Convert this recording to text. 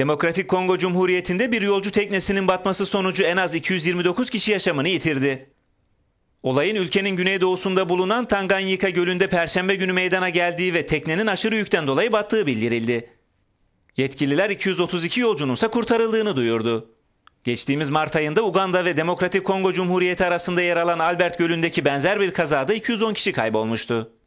Demokratik Kongo Cumhuriyeti'nde bir yolcu teknesinin batması sonucu en az 229 kişi yaşamını yitirdi. Olayın ülkenin güneydoğusunda bulunan Tanganyika Gölü'nde perşembe günü meydana geldiği ve teknenin aşırı yükten dolayı battığı bildirildi. Yetkililer 232 yolcunun ise kurtarıldığını duyurdu. Geçtiğimiz Mart ayında Uganda ve Demokratik Kongo Cumhuriyeti arasında yer alan Albert Gölü'ndeki benzer bir kazada 210 kişi kaybolmuştu.